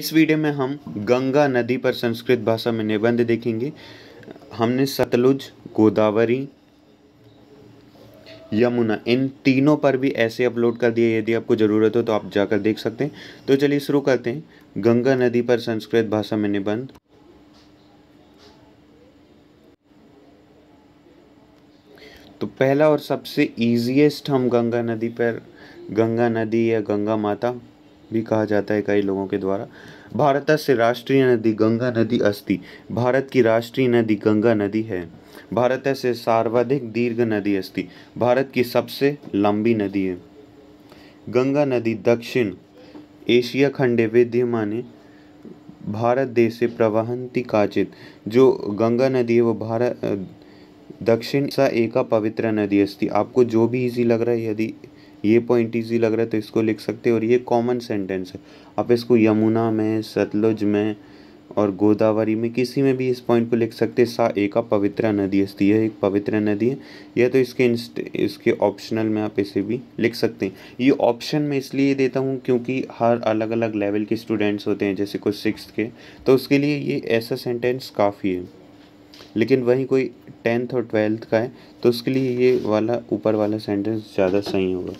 इस वीडियो में हम गंगा नदी पर संस्कृत भाषा में निबंध देखेंगे हमने सतलुज गोदावरी यमुना इन तीनों पर भी ऐसे अपलोड कर दिए यदि आपको ज़रूरत हो तो आप जाकर देख सकते हैं तो चलिए शुरू करते हैं गंगा नदी पर संस्कृत भाषा में निबंध तो पहला और सबसे ईजिएस्ट हम गंगा नदी पर गंगा नदी या गंगा माता भी कहा जाता है कई लोगों के द्वारा भारत से राष्ट्रीय नदी गंगा नदी अस्थि भारत की राष्ट्रीय नदी गंगा नदी है भारत से सर्वाधिक दीर्घ नदी अस्थि भारत की सबसे लंबी नदी है गंगा नदी दक्षिण एशिया खंडे विद्यमान भारत देश से प्रवाहती काचित जो गंगा नदी है वो भारत दक्षिण सा एका पवित्र नदी अस्थि आपको जो भी इजी लग रहा है यदि ये पॉइंट ईजी लग रहा है तो इसको लिख सकते हैं और ये कॉमन सेंटेंस है आप इसको यमुना में सतलुज में और गोदावरी में किसी में भी इस पॉइंट को लिख सकते सा एक पवित्रा नदी है यह एक पवित्र नदी है यह तो इसके इंस्ट इसके ऑप्शनल में आप इसे भी लिख सकते हैं ये ऑप्शन मैं इसलिए देता हूँ क्योंकि हर अलग अलग लेवल के स्टूडेंट्स होते हैं जैसे कुछ सिक्स के तो उसके लिए ये ऐसा सेंटेंस काफ़ी है लेकिन वहीं कोई टेंथ और ट्वेल्थ का है तो उसके लिए ये वाला ऊपर वाला सेंटेंस ज़्यादा सही होगा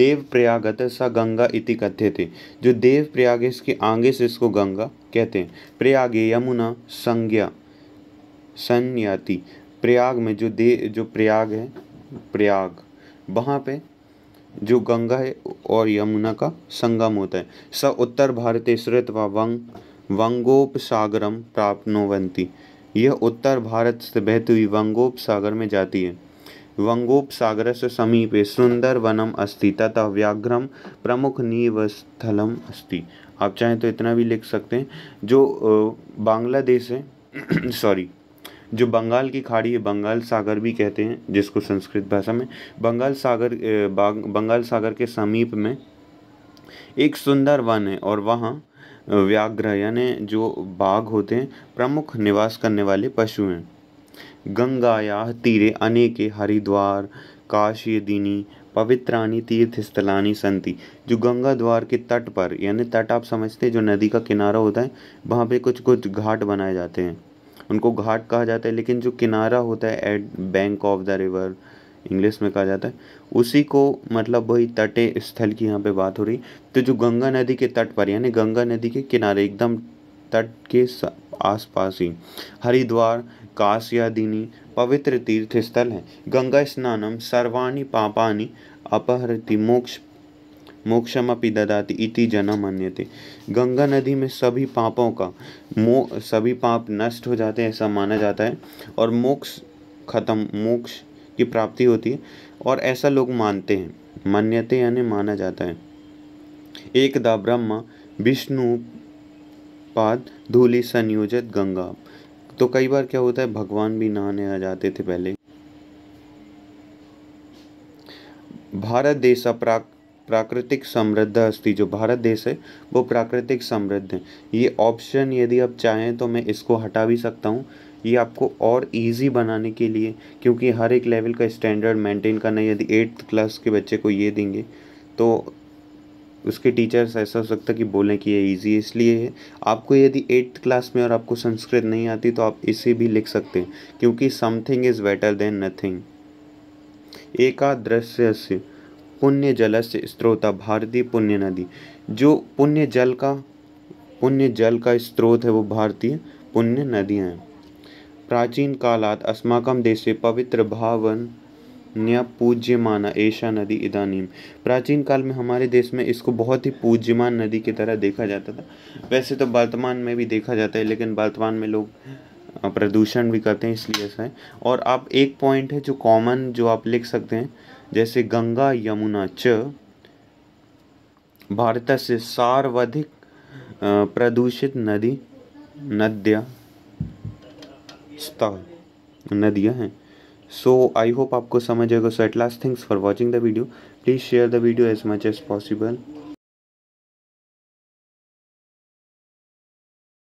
देव प्रयागत सा गंगा इति कथ्य थे जो देव प्रयाग इसके आगे से इसको गंगा कहते हैं प्रयागे यमुना संज्ञा संयाति प्रयाग में जो दे जो प्रयाग है प्रयाग वहाँ पे जो गंगा है और यमुना का संगम होता है स उत्तर भारते व वंग वंगोपसागरम प्राप्तनोवंती यह उत्तर भारत से बहती हुई वंगोपसागर में जाती है वंगोपसागर से समीपे सुंदर वनम अस्थि तथा व्याघ्रम प्रमुख नीव स्थलम अस्थि आप चाहें तो इतना भी लिख सकते हैं जो बांग्लादेश है सॉरी जो बंगाल की खाड़ी है बंगाल सागर भी कहते हैं जिसको संस्कृत भाषा में बंगाल सागर बंगाल सागर के समीप में एक सुंदर वन है और वहाँ व्याघ्र यानी जो बाघ होते हैं प्रमुख निवास करने वाले पशु हैं गंगाया तीरे अनेके हरिद्वार काशी दीनी पवित्रानी तीर्थ स्थलानी संति जो गंगा द्वार के तट पर यानी तट आप समझते हैं जो नदी का किनारा होता है वहाँ पे कुछ कुछ घाट बनाए जाते हैं उनको घाट कहा जाता है लेकिन जो किनारा होता है at bank of the river English में कहा जाता है उसी को मतलब वही तटे स्थल की यहाँ पे बात हो रही तो जो गंगा नदी के तट पर यानी गंगा नदी के किनारे एकदम तट के आसपास ही हरिद्वार काशियादिनी पवित्र तीर्थ स्थल है गंगा स्नानम सर्वाणी पापानी अपहृति मोक्ष मोक्षमपि ददाति इति जना मान्यते गंगा नदी में सभी पापों का मो सभी पाप नष्ट हो जाते हैं ऐसा माना जाता है और मोक्ष खत्म मोक्ष की प्राप्ति होती है और ऐसा लोग मानते हैं मान्यते यानी माना जाता है एक दा ब्रह्म विष्णु पाद धूलि संयोजित गंगा तो कई बार क्या होता है भगवान भी नहाने आ जाते थे पहले भारत देश अपराग प्राकृतिक समृद्ध अस्थि जो भारत देश है वो प्राकृतिक समृद्ध है ये ऑप्शन यदि आप चाहें तो मैं इसको हटा भी सकता हूँ ये आपको और इजी बनाने के लिए क्योंकि हर एक लेवल का स्टैंडर्ड मेंटेन करना यदि एट्थ क्लास के बच्चे को ये देंगे तो उसके टीचर्स ऐसा हो सकता कि बोलें कि ये इजी है इसलिए है आपको यदि एट्थ क्लास में और आपको संस्कृत नहीं आती तो आप इसे भी लिख सकते हैं क्योंकि something is better than nothing एकादृश्य पुण्य जल से स्त्रोता भारतीय पुण्य नदी जो पुण्य जल का पुण्य जल का स्त्रोत है वो भारतीय पुण्य नदियाँ हैं प्राचीन कालात् अस्माकं देशे पूज्य पूज्यमाना ऐशा नदी इदानीम प्राचीन काल में हमारे देश में इसको बहुत ही पूज्यमान नदी की तरह देखा जाता था वैसे तो वर्तमान में भी देखा जाता है लेकिन वर्तमान में लोग प्रदूषण भी करते हैं इसलिए ऐसा है और आप एक पॉइंट है जो कॉमन जो आप लिख सकते हैं जैसे गंगा यमुना च भारत से सर्वाधिक प्रदूषित नदी नद्या स्थल नदियाँ हैं सो आई होप आपको समझ आएगा so at last thanks for watching the video please share the video as much as possible